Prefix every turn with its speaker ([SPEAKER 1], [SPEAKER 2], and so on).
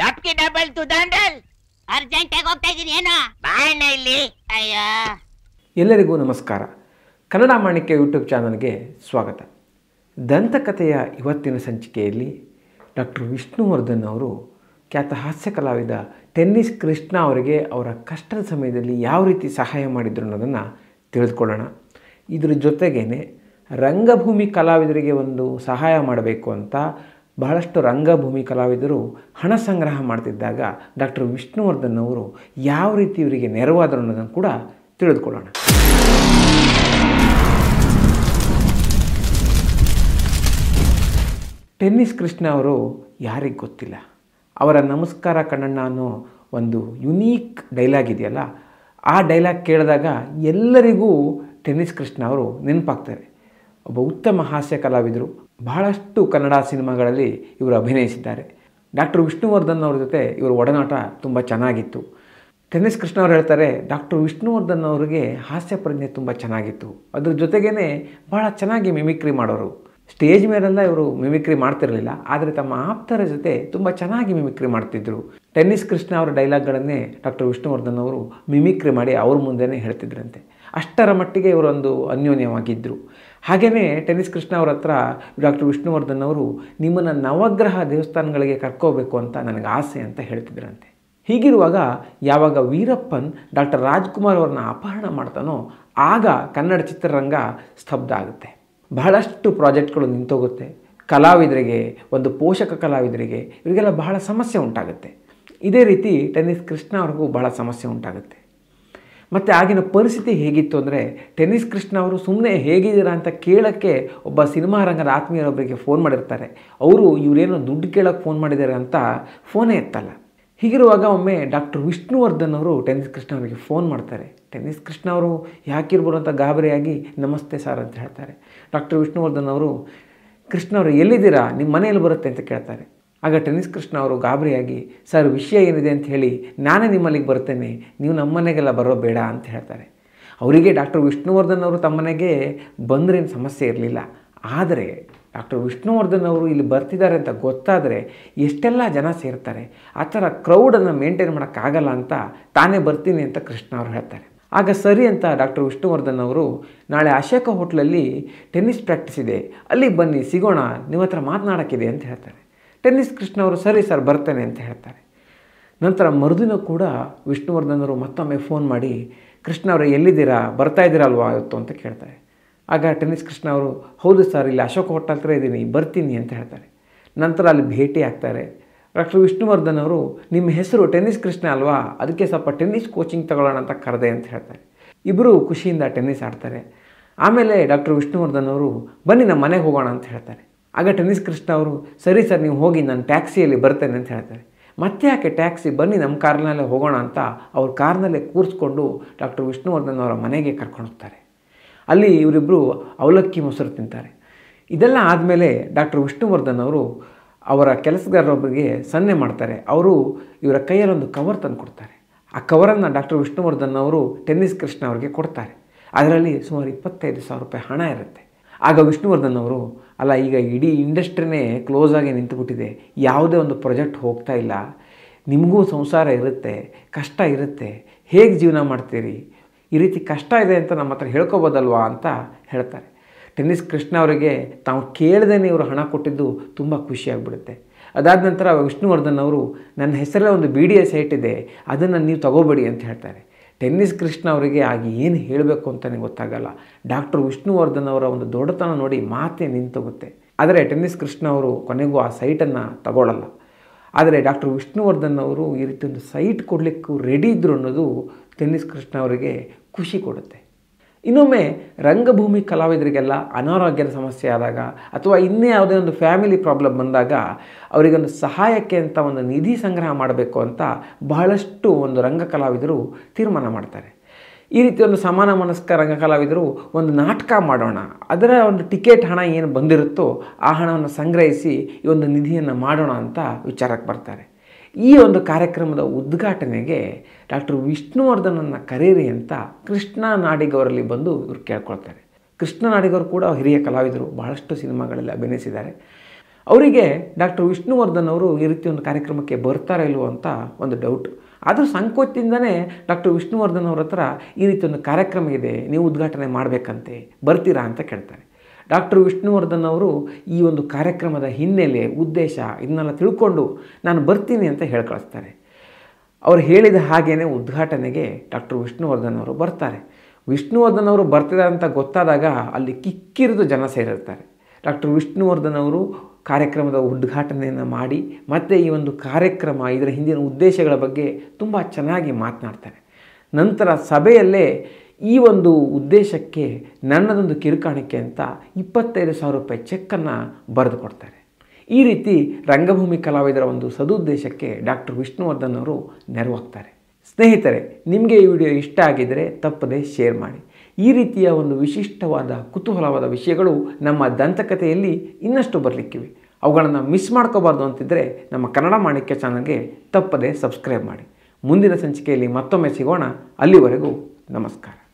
[SPEAKER 1] ಡಬ್ಕಿ double ತು ದಂಡಲ್ urgent ಆಗಿ ಹೋಗ್ತಾ ಇದೀನಿ ಏನೋ ಬಾಯಣ್ಣ ಇಲ್ಲಿ ಅಯ್ಯೋ ಎಲ್ಲರಿಗೂ ನಮಸ್ಕಾರ ಕನ್ನಡ ಮಾಣಿಕ್ಯ ಯೂಟ್ಯೂಬ್ ಚಾನಲ್ಗೆ ಸ್ವಾಗತ ದಂತಕಥೆಯ ಇವತ್ತಿನ ಸಂಚಿಕೆಯಲ್ಲಿ ಡಾಕ್ಟರ್ ವಿಷ್ಣುವರ್ಧನ್ ಅವರು ಖ್ಯಾತ ಹಾಸ್ಯ ಕಲಾವಿದ ಟೆನ್ನಿಸ್ ಕೃಷ್ಣ ಅವರಿಗೆ ಅವರ ಕಷ್ಟದ ಸಮಯದಲ್ಲಿ ಯಾವ ರೀತಿ ಸಹಾಯ ಮಾಡಿದ್ರು ಅನ್ನೋದನ್ನು ತಿಳಿದುಕೊಳ್ಳೋಣ ಇದರ ಜೊತೆಗೇ ರಂಗಭೂಮಿ ಕಲಾವಿದರಿಗೆ ಒಂದು ಸಹಾಯ ಮಾಡಬೇಕು ಅಂತ ಬಹಳಷ್ಟು ರಂಗಭೂಮಿ ಕಲಾವಿದರು ಹಣ ಸಂಗ್ರಹ ಮಾಡ್ತಿದ್ದಾಗ ಡಾಕ್ಟರ್ ವಿಷ್ಣುವರ್ಧನ್ ಅವರು ಯಾವ ರೀತಿ ಇವರಿಗೆ ನೆರವಾದರು ಅನ್ನೋದನ್ನು ಕೂಡ ತಿಳಿದುಕೊಳ್ಳೋಣ ಟೆನ್ನಿಸ್ ಕೃಷ್ಣ ಅವರು ಯಾರಿಗೆ ಗೊತ್ತಿಲ್ಲ ಅವರ ನಮಸ್ಕಾರ ಕಣ್ಣಣ್ಣ ಅನ್ನೋ ಒಂದು ಯುನೀಕ್ ಡೈಲಾಗ್ ಇದೆಯಲ್ಲ ಆ ಡೈಲಾಗ್ ಕೇಳಿದಾಗ ಎಲ್ಲರಿಗೂ ಟೆನ್ನಿಸ್ ಕೃಷ್ಣ ಅವರು ನೆನಪಾಗ್ತಾರೆ ಒಬ್ಬ ಉತ್ತಮ ಹಾಸ್ಯ ಕಲಾವಿದರು ಬಹಳಷ್ಟು ಕನ್ನಡ ಸಿನಿಮಾಗಳಲ್ಲಿ ಇವರು ಅಭಿನಯಿಸಿದ್ದಾರೆ ಡಾಕ್ಟರ್ ವಿಷ್ಣುವರ್ಧನ್ ಅವ್ರ ಜೊತೆ ಇವರ ಒಡನಾಟ ತುಂಬ ಚೆನ್ನಾಗಿತ್ತು ಟೆನ್ನಿಸ್ ಕೃಷ್ಣ ಅವರು ಹೇಳ್ತಾರೆ ಡಾಕ್ಟರ್ ವಿಷ್ಣುವರ್ಧನ್ ಅವರಿಗೆ ಹಾಸ್ಯ ಪ್ರಜ್ಞೆ ತುಂಬ ಚೆನ್ನಾಗಿತ್ತು ಅದ್ರ ಜೊತೆಗೇ ಭಾಳ ಚೆನ್ನಾಗಿ ಮಿಮಿಕ್ರಿ ಮಾಡೋರು ಸ್ಟೇಜ್ ಮೇಲೆಲ್ಲ ಇವರು ಮಿಮಿಕ್ರಿ ಮಾಡ್ತಿರಲಿಲ್ಲ ಆದರೆ ತಮ್ಮ ಆಪ್ತರ ಜೊತೆ ತುಂಬ ಚೆನ್ನಾಗಿ ಮಿಮಿಕ್ರಿ ಮಾಡ್ತಿದ್ದರು ಟೆನ್ನಿಸ್ ಕೃಷ್ಣ ಅವರ ಡೈಲಾಗ್ಗಳನ್ನೇ ಡಾಕ್ಟರ್ ವಿಷ್ಣುವರ್ಧನ್ ಅವರು ಮಿಮಿಕ್ರಿ ಮಾಡಿ ಅವ್ರ ಮುಂದೆನೇ ಹೇಳ್ತಿದ್ರಂತೆ ಅಷ್ಟರ ಮಟ್ಟಿಗೆ ಇವರೊಂದು ಅನ್ಯೋನ್ಯವಾಗಿದ್ದರು ಹಾಗೆಯೇ ಟೆನಿಸ್ ಕೃಷ್ಣ ಅವರ ಹತ್ರ ಡಾಕ್ಟರ್ ವಿಷ್ಣುವರ್ಧನ್ ಅವರು ನಿಮ್ಮನ್ನು ನವಗ್ರಹ ದೇವಸ್ಥಾನಗಳಿಗೆ ಕರ್ಕೋಬೇಕು ಅಂತ ನನಗೆ ಆಸೆ ಅಂತ ಹೇಳ್ತಿದ್ರಂತೆ ಹೀಗಿರುವಾಗ ಯಾವಾಗ ವೀರಪ್ಪನ್ ಡಾಕ್ಟರ್ ರಾಜ್ಕುಮಾರ್ ಅವ್ರನ್ನ ಅಪಹರಣ ಮಾಡ್ತಾನೋ ಆಗ ಕನ್ನಡ ಚಿತ್ರರಂಗ ಸ್ತಬ್ಧ ಆಗುತ್ತೆ ಬಹಳಷ್ಟು ಪ್ರಾಜೆಕ್ಟ್ಗಳು ನಿಂತೋಗುತ್ತೆ ಕಲಾವಿದರಿಗೆ ಒಂದು ಪೋಷಕ ಕಲಾವಿದರಿಗೆ ಇವರಿಗೆಲ್ಲ ಬಹಳ ಸಮಸ್ಯೆ ಉಂಟಾಗುತ್ತೆ ಇದೇ ರೀತಿ ಟೆನಿಸ್ ಕೃಷ್ಣ ಅವ್ರಿಗೂ ಬಹಳ ಸಮಸ್ಯೆ ಉಂಟಾಗುತ್ತೆ ಮತ್ತು ಆಗಿನ ಪರಿಸ್ಥಿತಿ ಹೇಗಿತ್ತು ಅಂದರೆ ಟೆನ್ನಿಸ್ ಕೃಷ್ಣ ಅವರು ಸುಮ್ಮನೆ ಹೇಗಿದ್ದೀರಾ ಅಂತ ಕೇಳೋಕ್ಕೆ ಒಬ್ಬ ಸಿನಿಮಾ ರಂಗದ ಆತ್ಮೀಯರೊಬ್ಬರಿಗೆ ಫೋನ್ ಮಾಡಿರ್ತಾರೆ ಅವರು ಇವರೇನೋ ದುಡ್ಡು ಕೇಳೋಕ್ಕೆ ಫೋನ್ ಮಾಡಿದ್ದಾರೆ ಅಂತ ಫೋನೇ ಎತ್ತಲ್ಲ ಹೀಗಿರುವಾಗ ಒಮ್ಮೆ ಡಾಕ್ಟರ್ ವಿಷ್ಣುವರ್ಧನ್ ಅವರು ಟೆನ್ನಿಸ್ ಕೃಷ್ಣ ಅವರಿಗೆ ಫೋನ್ ಮಾಡ್ತಾರೆ ಟೆನ್ನಿಸ್ ಕೃಷ್ಣ ಅವರು ಯಾಕಿರ್ಬೋದು ಅಂತ ಗಾಬರಿಯಾಗಿ ನಮಸ್ತೆ ಸರ್ ಅಂತ ಹೇಳ್ತಾರೆ ಡಾಕ್ಟರ್ ವಿಷ್ಣುವರ್ಧನ್ ಅವರು ಕೃಷ್ಣ ಅವರು ಎಲ್ಲಿದ್ದೀರಾ ನಿಮ್ಮ ಮನೆಯಲ್ಲಿ ಬರುತ್ತೆ ಅಂತ ಕೇಳ್ತಾರೆ ಆಗ ಟೆನಿಸ್ ಕೃಷ್ಣ ಅವರು ಗಾಬರಿಯಾಗಿ ಸರ್ ವಿಷಯ ಏನಿದೆ ಅಂತ ಹೇಳಿ ನಾನೇ ನಿಮ್ಮಲ್ಲಿಗೆ ಬರ್ತೇನೆ ನೀವು ನಮ್ಮ ಮನೆಗೆಲ್ಲ ಬರೋ ಬೇಡ ಅಂತ ಹೇಳ್ತಾರೆ ಅವರಿಗೆ ಡಾಕ್ಟರ್ ವಿಷ್ಣುವರ್ಧನ್ ಅವರು ತಮ್ಮನೆಗೆ ಬಂದ್ರೇನು ಸಮಸ್ಯೆ ಇರಲಿಲ್ಲ ಆದರೆ ಡಾಕ್ಟರ್ ವಿಷ್ಣುವರ್ಧನ್ ಅವರು ಇಲ್ಲಿ ಬರ್ತಿದ್ದಾರೆ ಅಂತ ಗೊತ್ತಾದರೆ ಎಷ್ಟೆಲ್ಲ ಜನ ಸೇರ್ತಾರೆ ಆ ಥರ ಕ್ರೌಡನ್ನು ಮೇಂಟೈನ್ ಮಾಡೋಕ್ಕಾಗಲ್ಲ ಅಂತ ತಾನೇ ಬರ್ತೀನಿ ಅಂತ ಕೃಷ್ಣ ಅವರು ಹೇಳ್ತಾರೆ ಆಗ ಸರಿ ಅಂತ ಡಾಕ್ಟರ್ ವಿಷ್ಣುವರ್ಧನ್ ಅವರು ನಾಳೆ ಅಶೋಕ ಹೋಟ್ಲಲ್ಲಿ ಟೆನ್ನಿಸ್ ಪ್ರಾಕ್ಟೀಸ್ ಇದೆ ಅಲ್ಲಿಗೆ ಬನ್ನಿ ಸಿಗೋಣ ನಿಮ್ಮ ಹತ್ರ ಮಾತನಾಡೋಕ್ಕಿದೆ ಅಂತ ಹೇಳ್ತಾರೆ ಟೆನ್ನಿಸ್ ಕೃಷ್ಣ ಅವರು ಸರಿ ಸರ್ ಬರ್ತೇನೆ ಅಂತ ಹೇಳ್ತಾರೆ ನಂತರ ಮರುದಿನ ಕೂಡ ಅವರು ಮತ್ತೊಮ್ಮೆ ಫೋನ್ ಮಾಡಿ ಕೃಷ್ಣ ಅವರು ಎಲ್ಲಿದ್ದೀರಾ ಬರ್ತಾ ಇದ್ದೀರಾ ಅಲ್ವಾ ಇವತ್ತು ಅಂತ ಕೇಳ್ತಾರೆ ಆಗ ಟೆನ್ನಿಸ್ ಕೃಷ್ಣ ಅವರು ಹೌದು ಸರ್ ಇಲ್ಲಿ ಅಶೋಕ ಹೋಟೆಲ್ ಹತ್ರ ಇದ್ದೀನಿ ಬರ್ತೀನಿ ಅಂತ ಹೇಳ್ತಾರೆ ನಂತರ ಅಲ್ಲಿ ಭೇಟಿ ಆಗ್ತಾರೆ ಡಾಕ್ಟರ್ ವಿಷ್ಣುವರ್ಧನ್ ಅವರು ನಿಮ್ಮ ಹೆಸರು ಟೆನ್ನಿಸ್ ಕೃಷ್ಣ ಅಲ್ವಾ ಅದಕ್ಕೆ ಸ್ವಲ್ಪ ಟೆನ್ನಿಸ್ ಕೋಚಿಂಗ್ ತಗೊಳ್ಳೋಣ ಅಂತ ಕರೆದೆ ಅಂತ ಹೇಳ್ತಾರೆ ಇಬ್ಬರು ಖುಷಿಯಿಂದ ಟೆನ್ನಿಸ್ ಆಡ್ತಾರೆ ಆಮೇಲೆ ಡಾಕ್ಟರ್ ವಿಷ್ಣುವರ್ಧನ್ ಅವರು ಬನ್ನಿ ನಮ್ಮ ಮನೆಗೆ ಹೋಗೋಣ ಅಂತ ಹೇಳ್ತಾರೆ ಆಗ ಟೆನ್ನಿಸ್ ಕೃಷ್ಣ ಅವರು ಸರಿ ಸರ್ ನೀವು ಹೋಗಿ ನಾನು ಟ್ಯಾಕ್ಸಿಯಲ್ಲಿ ಬರ್ತೇನೆ ಅಂತ ಹೇಳ್ತಾರೆ ಮತ್ತೆ ಯಾಕೆ ಟ್ಯಾಕ್ಸಿ ಬನ್ನಿ ನಮ್ಮ ಕಾರ್ನಲ್ಲೇ ಹೋಗೋಣ ಅಂತ ಅವ್ರ ಕಾರ್ನಲ್ಲೇ ಕೂರಿಸ್ಕೊಂಡು ಡಾಕ್ಟರ್ ವಿಷ್ಣುವರ್ಧನ್ ಅವರ ಮನೆಗೆ ಕರ್ಕೊಂಡು ಹೋಗ್ತಾರೆ ಅಲ್ಲಿ ಇವರಿಬ್ಬರು ಅವಲಕ್ಕಿ ಮೊಸರು ತಿಂತಾರೆ ಇದೆಲ್ಲ ಆದಮೇಲೆ ಡಾಕ್ಟರ್ ವಿಷ್ಣುವರ್ಧನ್ ಅವರು ಅವರ ಕೆಲಸಗಾರರೊಬ್ಬರಿಗೆ ಸನ್ನೆ ಮಾಡ್ತಾರೆ ಅವರು ಇವರ ಕೈಯಲ್ಲೊಂದು ಕವರ್ ತಂದು ಕೊಡ್ತಾರೆ ಆ ಕವರನ್ನು ಡಾಕ್ಟರ್ ವಿಷ್ಣುವರ್ಧನ್ ಅವರು ಟೆನ್ನಿಸ್ ಕೃಷ್ಣ ಅವರಿಗೆ ಕೊಡ್ತಾರೆ ಅದರಲ್ಲಿ ಸುಮಾರು ಇಪ್ಪತ್ತೈದು ಸಾವಿರ ರೂಪಾಯಿ ಹಣ ಇರುತ್ತೆ ಆಗ ವಿಷ್ಣುವರ್ಧನ್ ಅವರು ಅಲ್ಲ ಈಗ ಇಡೀ ಇಂಡಸ್ಟ್ರಿನೇ ಕ್ಲೋಸ್ ಆಗಿ ನಿಂತುಬಿಟ್ಟಿದೆ ಯಾವುದೇ ಒಂದು ಪ್ರಾಜೆಕ್ಟ್ ಹೋಗ್ತಾ ಇಲ್ಲ ನಿಮಗೂ ಸಂಸಾರ ಇರುತ್ತೆ ಕಷ್ಟ ಇರುತ್ತೆ ಹೇಗೆ ಜೀವನ ಮಾಡ್ತೀರಿ ಈ ರೀತಿ ಕಷ್ಟ ಇದೆ ಅಂತ ನಮ್ಮ ಹತ್ರ ಹೇಳ್ಕೊಬೋದಲ್ವಾ ಅಂತ ಹೇಳ್ತಾರೆ ಟೆನ್ನಿಸ್ ಕೃಷ್ಣ ಅವರಿಗೆ ತಾವು ಕೇಳದೇ ಇವರು ಹಣ ಕೊಟ್ಟಿದ್ದು ತುಂಬ ಖುಷಿಯಾಗ್ಬಿಡುತ್ತೆ ಅದಾದ ನಂತರ ವಿಷ್ಣುವರ್ಧನ್ ಅವರು ನನ್ನ ಹೆಸರೇ ಒಂದು ಬಿ ಡಿ ಎ ಸೈಟ್ ಇದೆ ಅದನ್ನು ನೀವು ತಗೋಬೇಡಿ ಅಂತ ಹೇಳ್ತಾರೆ ಟೆನ್ನಿಸ್ ಕೃಷ್ಣ ಅವರಿಗೆ ಆಗಿ ಏನು ಹೇಳಬೇಕು ಅಂತಲೇ ಗೊತ್ತಾಗಲ್ಲ ಡಾಕ್ಟರ್ ವಿಷ್ಣುವರ್ಧನ್ ಅವರ ಒಂದು ದೊಡ್ಡತನ ನೋಡಿ ಮಾತೆ ನಿಂತೋಗುತ್ತೆ ಆದರೆ ಟೆನ್ನಿಸ್ ಕೃಷ್ಣ ಅವರು ಕೊನೆಗೂ ಆ ಸೈಟನ್ನು ತಗೊಳ್ಳಲ್ಲ ಆದರೆ ಡಾಕ್ಟರ್ ವಿಷ್ಣುವರ್ಧನ್ ಅವರು ಈ ರೀತಿ ಒಂದು ಸೈಟ್ ಕೊಡಲಿಕ್ಕೂ ರೆಡಿ ಇದ್ದರು ಅನ್ನೋದು ಟೆನ್ನಿಸ್ ಕೃಷ್ಣ ಅವರಿಗೆ ಖುಷಿ ಕೊಡುತ್ತೆ ಇನ್ನೊಮ್ಮೆ ರಂಗಭೂಮಿ ಕಲಾವಿದರಿಗೆಲ್ಲ ಅನಾರೋಗ್ಯದ ಸಮಸ್ಯೆ ಆದಾಗ ಅಥವಾ ಇನ್ನೇ ಯಾವುದೇ ಒಂದು ಫ್ಯಾಮಿಲಿ ಪ್ರಾಬ್ಲಮ್ ಬಂದಾಗ ಅವರಿಗೊಂದು ಸಹಾಯಕ್ಕೆ ಅಂತ ಒಂದು ನಿಧಿ ಸಂಗ್ರಹ ಮಾಡಬೇಕು ಅಂತ ಬಹಳಷ್ಟು ಒಂದು ರಂಗ ಕಲಾವಿದರು ತೀರ್ಮಾನ ಮಾಡ್ತಾರೆ ಈ ರೀತಿ ಒಂದು ಸಮಾನ ಮನಸ್ಕ ರಂಗ ಕಲಾವಿದರು ಒಂದು ನಾಟಕ ಮಾಡೋಣ ಅದರ ಒಂದು ಟಿಕೆಟ್ ಹಣ ಏನು ಬಂದಿರುತ್ತೋ ಆ ಹಣವನ್ನು ಸಂಗ್ರಹಿಸಿ ಈ ಒಂದು ನಿಧಿಯನ್ನು ಮಾಡೋಣ ಅಂತ ವಿಚಾರಕ್ಕೆ ಬರ್ತಾರೆ ಈ ಒಂದು ಕಾರ್ಯಕ್ರಮದ ಉದ್ಘಾಟನೆಗೆ ಡಾಕ್ಟರ್ ವಿಷ್ಣುವರ್ಧನನ್ನು ಕರೀರಿ ಅಂತ ಕೃಷ್ಣ ನಾಡಿಗವರಲ್ಲಿ ಬಂದು ಇವರು ಕೇಳ್ಕೊಳ್ತಾರೆ ಕೃಷ್ಣ ನಾಡಿಗವರು ಕೂಡ ಹಿರಿಯ ಕಲಾವಿದರು ಬಹಳಷ್ಟು ಸಿನಿಮಾಗಳಲ್ಲಿ ಅಭಿನಯಿಸಿದ್ದಾರೆ ಅವರಿಗೆ ಡಾಕ್ಟರ್ ವಿಷ್ಣುವರ್ಧನ್ ಅವರು ಈ ರೀತಿ ಒಂದು ಕಾರ್ಯಕ್ರಮಕ್ಕೆ ಬರ್ತಾರೆ ಇಲ್ವೋ ಅಂತ ಒಂದು ಡೌಟ್ ಆದರೂ ಸಂಕೋಚದಿಂದನೇ ಡಾಕ್ಟರ್ ವಿಷ್ಣುವರ್ಧನ್ ಅವ್ರ ಹತ್ರ ಈ ರೀತಿ ಒಂದು ಕಾರ್ಯಕ್ರಮ ಇದೆ ನೀವು ಉದ್ಘಾಟನೆ ಮಾಡಬೇಕಂತೆ ಬರ್ತೀರಾ ಅಂತ ಕೇಳ್ತಾರೆ ಡಾಕ್ಟರ್ ವಿಷ್ಣುವರ್ಧನ್ ಅವರು ಈ ಒಂದು ಕಾರ್ಯಕ್ರಮದ ಹಿನ್ನೆಲೆ ಉದ್ದೇಶ ಇದನ್ನೆಲ್ಲ ತಿಳ್ಕೊಂಡು ನಾನು ಬರ್ತೀನಿ ಅಂತ ಹೇಳ್ಕಳಿಸ್ತಾರೆ ಅವರು ಹೇಳಿದ ಹಾಗೇ ಉದ್ಘಾಟನೆಗೆ ಡಾಕ್ಟರ್ ವಿಷ್ಣುವರ್ಧನ್ ಅವರು ಬರ್ತಾರೆ ವಿಷ್ಣುವರ್ಧನ್ ಅವರು ಬರ್ತಿದ್ದಾರೆ ಅಂತ ಗೊತ್ತಾದಾಗ ಅಲ್ಲಿ ಕಿಕ್ಕಿರಿದು ಜನ ಸೇರಿರ್ತಾರೆ ಡಾಕ್ಟರ್ ವಿಷ್ಣುವರ್ಧನ್ ಅವರು ಕಾರ್ಯಕ್ರಮದ ಉದ್ಘಾಟನೆಯನ್ನು ಮಾಡಿ ಮತ್ತು ಈ ಒಂದು ಕಾರ್ಯಕ್ರಮ ಇದರ ಹಿಂದಿನ ಉದ್ದೇಶಗಳ ಬಗ್ಗೆ ತುಂಬ ಚೆನ್ನಾಗಿ ಮಾತನಾಡ್ತಾರೆ ನಂತರ ಸಭೆಯಲ್ಲೇ ಈ ಒಂದು ಉದ್ದೇಶಕ್ಕೆ ನನ್ನದೊಂದು ಕಿರುಕಾಣಿಕೆ ಅಂತ ಇಪ್ಪತ್ತೈದು ಸಾವಿರ ರೂಪಾಯಿ ಚೆಕ್ಕನ್ನು ಬರೆದು ಕೊಡ್ತಾರೆ ಈ ರೀತಿ ರಂಗಭೂಮಿ ಕಲಾವಿದರ ಒಂದು ಸದುದ್ದೇಶಕ್ಕೆ ಡಾಕ್ಟರ್ ವಿಷ್ಣುವರ್ಧನ್ ಅವರು ನೆರವಾಗ್ತಾರೆ ಸ್ನೇಹಿತರೆ ನಿಮಗೆ ಈ ವಿಡಿಯೋ ಇಷ್ಟ ಆಗಿದ್ದರೆ ತಪ್ಪದೆ ಶೇರ್ ಮಾಡಿ ಈ ರೀತಿಯ ಒಂದು ವಿಶಿಷ್ಟವಾದ ಕುತೂಹಲವಾದ ವಿಷಯಗಳು ನಮ್ಮ ದಂತಕಥೆಯಲ್ಲಿ ಇನ್ನಷ್ಟು ಬರಲಿಕ್ಕಿವೆ ಅವುಗಳನ್ನು ಮಿಸ್ ಮಾಡ್ಕೋಬಾರ್ದು ಅಂತಿದ್ದರೆ ನಮ್ಮ ಕನ್ನಡ ಮಾಣಿಕ್ಯ ಚಾನಲ್ಗೆ ತಪ್ಪದೆ ಸಬ್ಸ್ಕ್ರೈಬ್ ಮಾಡಿ ಮುಂದಿನ ಸಂಚಿಕೆಯಲ್ಲಿ ಮತ್ತೊಮ್ಮೆ ಸಿಗೋಣ ಅಲ್ಲಿವರೆಗೂ ನಮಸ್ಕಾರ